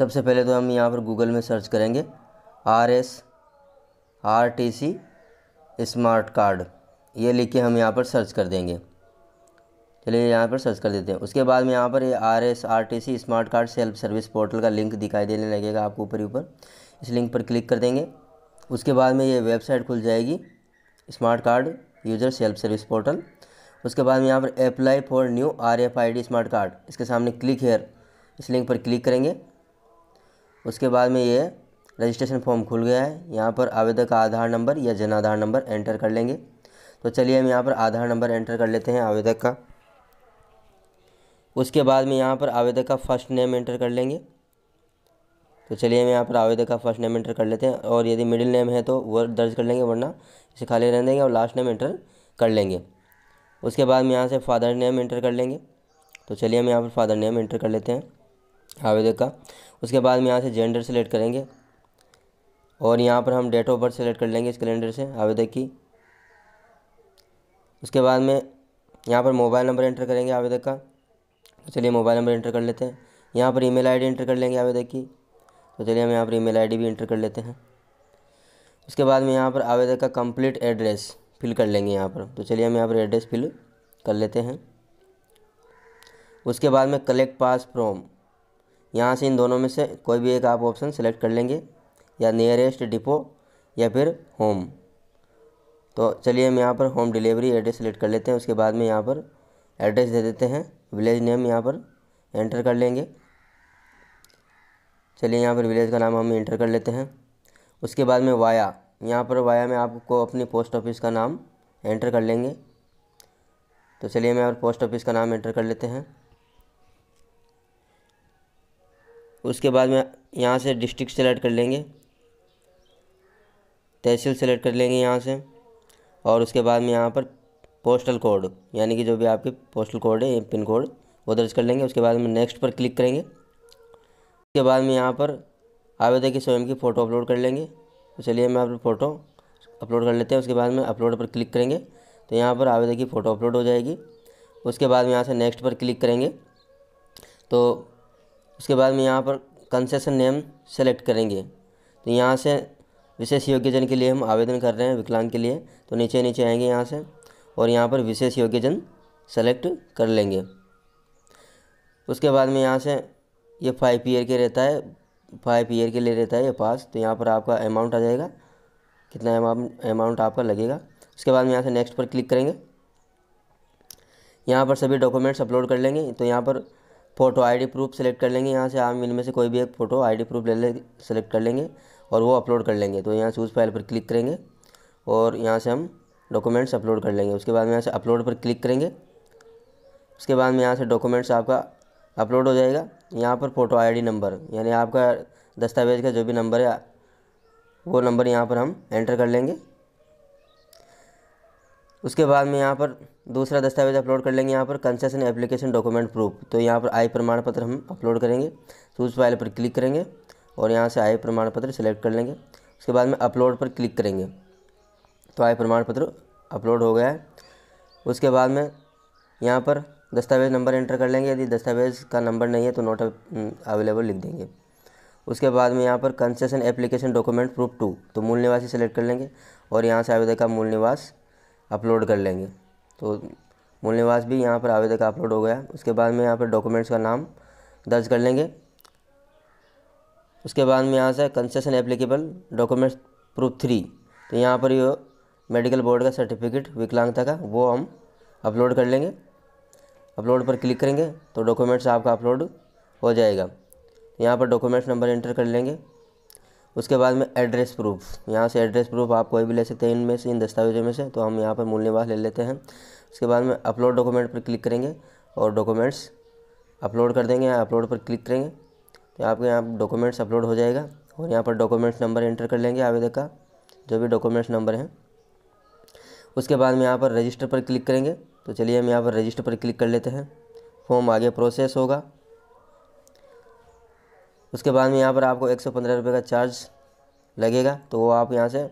सबसे पहले तो हम यहाँ पर गूगल में सर्च करेंगे R S R T C smart card ये लिख के हम यहाँ पर सर्च कर देंगे चलिए यहाँ पर सर्च कर देते हैं उसके बाद में यहाँ पर ये R S R T C smart card self service portal का लिंक दिखाई देने लगेगा आपको ऊपर ऊपर इस लिंक पर क्लिक कर देंगे उसके बाद में ये वेबसाइट खुल जाएगी smart card user self service portal उसके बाद में यहाँ पर apply for new R F I D smart card इसके सामने क्लिक हेयर इस लिंक पर क्लिक करेंगे उसके बाद में ये रजिस्ट्रेशन फॉर्म खुल गया है यहाँ पर आवेदक का आधार नंबर या जन आधार नंबर एंटर कर लेंगे तो चलिए हम यहाँ पर आधार नंबर एंटर कर लेते हैं आवेदक का उसके बाद में यहाँ पर आवेदक का फर्स्ट नेम एंटर कर लेंगे तो चलिए हम यहाँ पर आवेदक का फर्स्ट नेम एंटर कर लेते हैं और यदि मिडिल नेम है तो वो दर्ज कर लेंगे वरना इसे खाली रहने देंगे और लास्ट नेम एंटर कर लेंगे उसके बाद में यहाँ से फादर नेम एंटर कर लेंगे तो चलिए हम यहाँ पर फादर नेम एंटर कर लेते हैं आवेदक का उसके बाद में यहाँ से जेंडर सेलेक्ट करेंगे और यहाँ पर हम डेट ऑफ बर्थ सेलेक्ट कर लेंगे इस कैलेंडर से आवेदक की उसके बाद में यहाँ पर मोबाइल नंबर एंटर करेंगे आवेदक का तो चलिए मोबाइल नंबर एंटर कर लेते हैं यहाँ पर ईमेल आईडी एंटर कर लेंगे आवेदक की तो चलिए हम यहाँ पर ईमेल आईडी भी एंटर कर लेते हैं उसके बाद में यहाँ पर आवेदक का कंप्लीट एड्रेस फिल कर लेंगे यहाँ पर तो चलिए हम यहाँ पर एड्रेस फिल कर लेते हैं उसके बाद में कलेक्ट पास फ्रॉम यहाँ से इन दोनों में से कोई भी एक आप ऑप्शन सेलेक्ट कर लेंगे या नियरेस्ट डिपो या फिर होम तो चलिए हम यहाँ पर होम डिलीवरी एड्रेस सेलेक्ट कर लेते हैं उसके बाद में यहाँ पर एड्रेस दे देते हैं विलेज नेम यहाँ पर एंटर कर लेंगे चलिए यहाँ पर विलेज का नाम हम इंटर कर लेते हैं उसके बाद में वाया यहाँ पर वाया में आपको अपनी पोस्ट ऑफिस का नाम एंटर कर लेंगे तो चलिए हम यहाँ पर पोस्ट ऑफिस का नाम एंटर कर लेते हैं उसके बाद में यहाँ से डिस्ट्रिक्ट सेलेक्ट कर लेंगे तहसील सेलेक्ट कर लेंगे यहाँ से और उसके बाद में यहाँ पर पोस्टल कोड यानी कि जो भी आपके पोस्टल कोड है पिन कोड वो दर्ज कर लेंगे उसके बाद में नेक्स्ट पर क्लिक करेंगे उसके बाद में यहाँ पर आवेदक की स्वयं की फ़ोटो अपलोड कर लेंगे तो चलिए मैं आप फ़ोटो अपलोड कर लेते हैं उसके बाद में अपलोड पर क्लिक करेंगे तो यहाँ पर आवेदक की फ़ोटो अपलोड हो जाएगी उसके बाद में यहाँ से नेक्स्ट पर क्लिक करेंगे तो उसके बाद में यहाँ पर कंसेशन नेम सेलेक्ट करेंगे तो यहाँ से विशेष योग्यजन के लिए हम आवेदन कर रहे हैं विकलांग के लिए तो नीचे नीचे आएंगे यहाँ से और यहाँ पर विशेष योग्यजन सेलेक्ट कर लेंगे उसके बाद में यहाँ से ये फाइव ईयर के रहता है फाइव ईयर के लिए रहता है ये पास तो यहाँ पर आपका अमाउंट आ जाएगा कितना अमाउंट आपका लगेगा उसके बाद में यहाँ से नेक्स्ट पर क्लिक करेंगे यहाँ पर सभी डॉक्यूमेंट्स अपलोड कर लेंगे तो यहाँ पर फ़ोटो आईडी प्रूफ सेलेक्ट कर लेंगे यहाँ से हम इनमें से कोई भी एक फ़ोटो आईडी प्रूफ ले ले सेलेक्ट कर लेंगे और वो अपलोड कर लेंगे तो यहाँ उस फाइल पर क्लिक करेंगे और यहाँ से हम डॉक्यूमेंट्स अपलोड कर लेंगे उसके बाद में यहाँ से अपलोड पर क्लिक करेंगे उसके बाद में यहाँ से डॉक्यूमेंट्स आपका अपलोड हो जाएगा यहाँ पर फ़ोटो आई नंबर यानी आपका दस्तावेज़ का जो भी नंबर है वो नंबर यहाँ पर हम एंटर कर लेंगे उसके बाद में यहाँ पर दूसरा दस्तावेज अपलोड कर लेंगे यहाँ पर कंसेशन एप्लीकेशन डॉक्यूमेंट प्रूफ तो यहाँ पर आई प्रमाण पत्र हम अपलोड करेंगे उस फाइल पर क्लिक करेंगे और यहाँ से आय प्रमाण पत्र सेलेक्ट कर लेंगे उसके बाद में अपलोड पर क्लिक करेंगे तो आय प्रमाण पत्र अपलोड हो गया है उसके बाद में यहाँ पर दस्तावेज़ नंबर एंटर कर लेंगे यदि दस्तावेज़ का नंबर नहीं है तो नोट अवेलेबल लिख देंगे उसके बाद में यहाँ पर concession application document proof two तो मूल निवासी सेलेक्ट कर लेंगे और यहाँ से आवेदक का मूल निवास अपलोड कर लेंगे तो मूल निवास भी यहाँ पर आवेदक अपलोड हो गया उसके बाद में यहाँ पर डॉक्यूमेंट्स का नाम दर्ज कर लेंगे उसके बाद में यहाँ से concession applicable documents proof three तो यहाँ पर ये मेडिकल बोर्ड का सर्टिफिकेट विकलांगता का वो हम अपलोड कर लेंगे अपलोड पर क्लिक करेंगे तो डॉक्यूमेंट्स आपका अपलोड हो जाएगा यहाँ पर डॉक्यूमेंट्स नंबर एंटर कर लेंगे उसके बाद में एड्रेस प्रूफ यहाँ से एड्रेस प्रूफ आप कोई भी ले सकते हैं इनमें से इन दस्तावेज़ों में से तो हम यहाँ पर मूल निवास ले लेते हैं उसके बाद में अपलोड डॉक्यूमेंट पर क्लिक करेंगे और डॉक्यूमेंट्स अपलोड कर देंगे यहाँ अपलोड पर क्लिक करेंगे तो आपके यहाँ डॉक्यूमेंट्स अपलोड हो जाएगा और यहाँ पर डॉक्यूमेंट्स नंबर एंटर कर लेंगे आवेदक का जो भी डॉक्यूमेंट्स नंबर हैं उसके बाद में यहाँ पर रजिस्टर पर क्लिक करेंगे तो चलिए हम यहाँ पर रजिस्टर पर क्लिक कर लेते हैं फॉर्म आगे प्रोसेस होगा उसके बाद में यहाँ पर आपको एक सौ पंद्रह रुपये का चार्ज लगेगा तो वो आप यहाँ से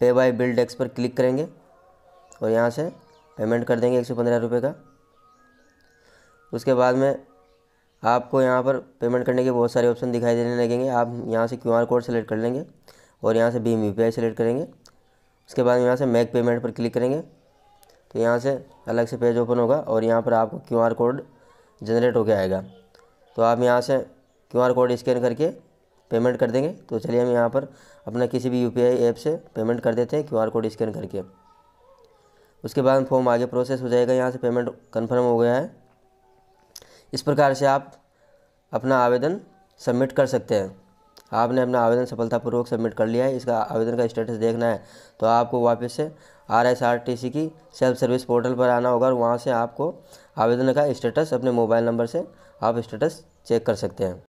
पे बाय बिल डेस्क पर क्लिक करेंगे और यहाँ से पेमेंट कर देंगे एक सौ पंद्रह रुपये का उसके बाद में आपको यहाँ पर पेमेंट करने के बहुत सारे ऑप्शन दिखाई देने लगेंगे आप यहाँ से क्यू आर कोड सेलेक्ट कर लेंगे और यहाँ से भीम यू पी आई सेलेक्ट करेंगे उसके बाद यहाँ से मैक पेमेंट पर क्लिक करेंगे तो यहाँ से अलग से पेज ओपन होगा और यहाँ पर आपको क्यू आर कोड जनरेट होकर आएगा तो आप यहाँ से आर कोड स्कैन करके पेमेंट कर देंगे तो चलिए हम यहाँ पर अपना किसी भी आई ऐप से पेमेंट कर देते हैं आर कोड स्कैन करके उसके बाद फॉर्म आगे प्रोसेस हो जाएगा यहाँ से पेमेंट कन्फर्म हो गया है इस प्रकार से आप अपना आवेदन सबमिट कर सकते हैं आपने अपना आवेदन सफलतापूर्वक सबमिट कर लिया है इसका आवेदन का स्टेटस देखना है तो आपको वापस से R S R T C की सेल्फ सर्विस पोर्टल पर आना होगा और वहाँ से आपको आवेदन का स्टेटस अपने मोबाइल नंबर से आप स्टेटस चेक कर सकते हैं